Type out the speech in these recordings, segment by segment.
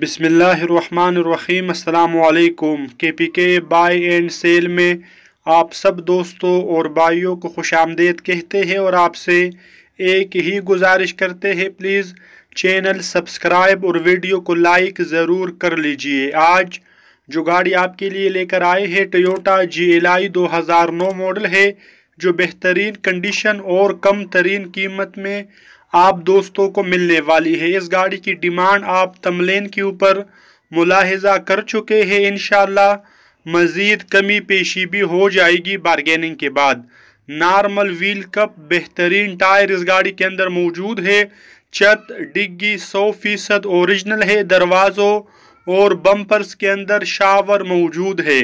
بسم اللہ الرحمن الرحیم السلام علیکم کے پی کے بائی اینڈ سیل میں آپ سب دوستوں اور بھائیوں کو خوش آمدید کہتے ہیں اور آپ سے ایک ہی گزارش کرتے ہیں پلیز چینل سبسکرائب اور ویڈیو کو لائک ضرور کر لیجئے آج جو گاڑی آپ کے لیے لے کر آئے ہیں ٹویوٹا جی ایل آئی دو ہزار نو ماڈل ہے جو بہترین کنڈیشن اور کم ترین قیمت میں آپ دوستوں کو ملنے والی ہے اس گاڑی کی ڈیمانڈ آپ تملین کے اوپر ملاحظہ کر چکے ہیں انشاءاللہ مزید کمی پیشی بھی ہو جائے گی بارگیننگ کے بعد نارمل ویل کپ بہترین ٹائر اس گاڑی کے اندر موجود ہے چت ڈگی سو فیصد اوریجنل ہے دروازوں اور بمپرز کے اندر شاور موجود ہے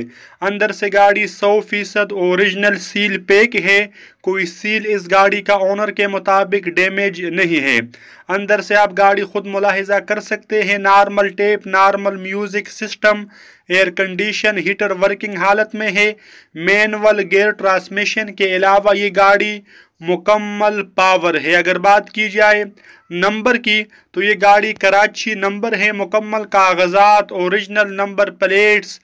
اندر سے گاڑی سو فیصد اوریجنل سیل پیک ہے کوئی سیل اس گاڑی کا آنر کے مطابق ڈیمیج نہیں ہے اندر سے آپ گاڑی خود ملاحظہ کر سکتے ہیں normal tape normal music system air condition heater working حالت میں ہے مینول گیئر ٹرانسمیشن کے علاوہ یہ گاڑی مکمل پاور ہے اگر بات کی جائے نمبر کی تو یہ گاڑی کراچی نمبر ہے مکمل کاغذات original number plates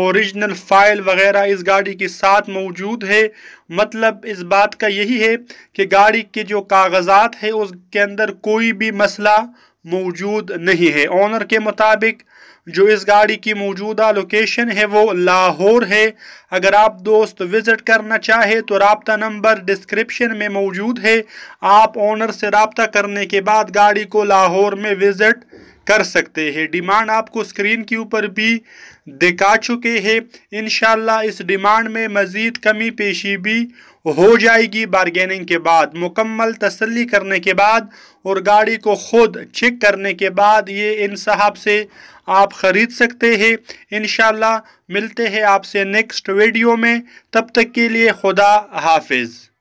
original file وغیرہ اس گاڑی کے ساتھ موجود ہے مطلب اس بات کا یہی ہے کہ گاڑی کے جو کاغذات ہے اس کے اندر کوئی بھی مسئلہ موجود نہیں ہے اونر کے مطابق جو اس گاڑی کی موجودہ لوکیشن ہے وہ لاہور ہے اگر آپ دوست وزٹ کرنا چاہے تو رابطہ نمبر ڈسکرپشن میں موجود ہے آپ اونر سے رابطہ کرنے کے بعد گاڑی کو لاہور میں وزٹ کر سکتے ہیں ڈیمانڈ آپ کو اسکرین کے اوپر بھی دکھا چکے ہیں انشاءاللہ اس ڈیمانڈ میں مزید کمی پیشی بھی ہو جائے گی بارگیننگ کے بعد مکمل تسلی کرنے کے بعد اور گاڑی کو خود چیک کرنے کے بعد یہ ان صاحب سے آپ خرید سکتے ہیں انشاءاللہ ملتے ہیں آپ سے نیکسٹ ویڈیو میں تب تک کے لیے خدا حافظ